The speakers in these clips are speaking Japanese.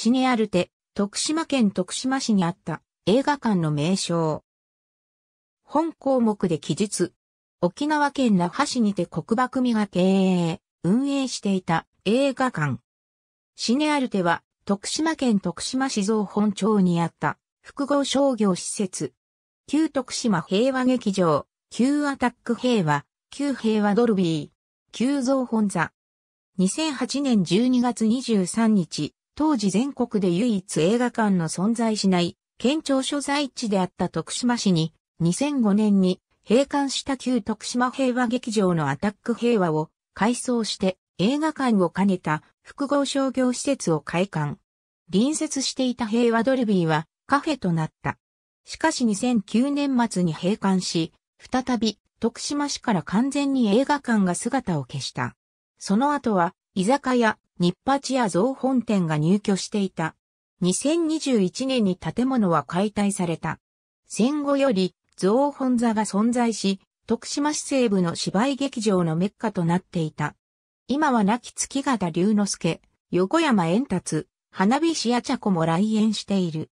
シネアルテ、徳島県徳島市にあった映画館の名称。本項目で記述。沖縄県那覇市にて国場組が経営、運営していた映画館。シネアルテは徳島県徳島市造本町にあった複合商業施設。旧徳島平和劇場、旧アタック平和、旧平和ドルビー、旧造本座。2008年12月23日、当時全国で唯一映画館の存在しない県庁所在地であった徳島市に2005年に閉館した旧徳島平和劇場のアタック平和を改装して映画館を兼ねた複合商業施設を開館。隣接していた平和ドルビーはカフェとなった。しかし2009年末に閉館し、再び徳島市から完全に映画館が姿を消した。その後は居酒屋日八屋造本店が入居していた。2021年に建物は解体された。戦後より造本座が存在し、徳島市西部の芝居劇場のメッカとなっていた。今は亡き月形龍之介、横山円達、花火師や茶子も来園している。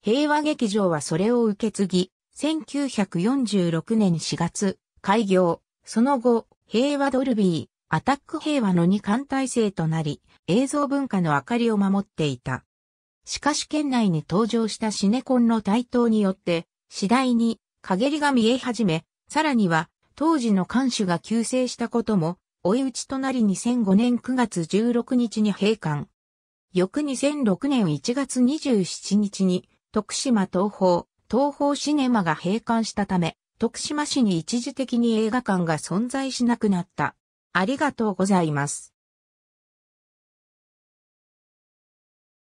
平和劇場はそれを受け継ぎ、1946年4月、開業、その後、平和ドルビー、アタック平和の二艦体制となり、映像文化の明かりを守っていた。しかし県内に登場したシネコンの台頭によって、次第に陰りが見え始め、さらには当時の監守が急成したことも、追い打ちとなり2005年9月16日に閉館。翌2006年1月27日に、徳島東宝、東宝シネマが閉館したため、徳島市に一時的に映画館が存在しなくなった。ありがとうございます。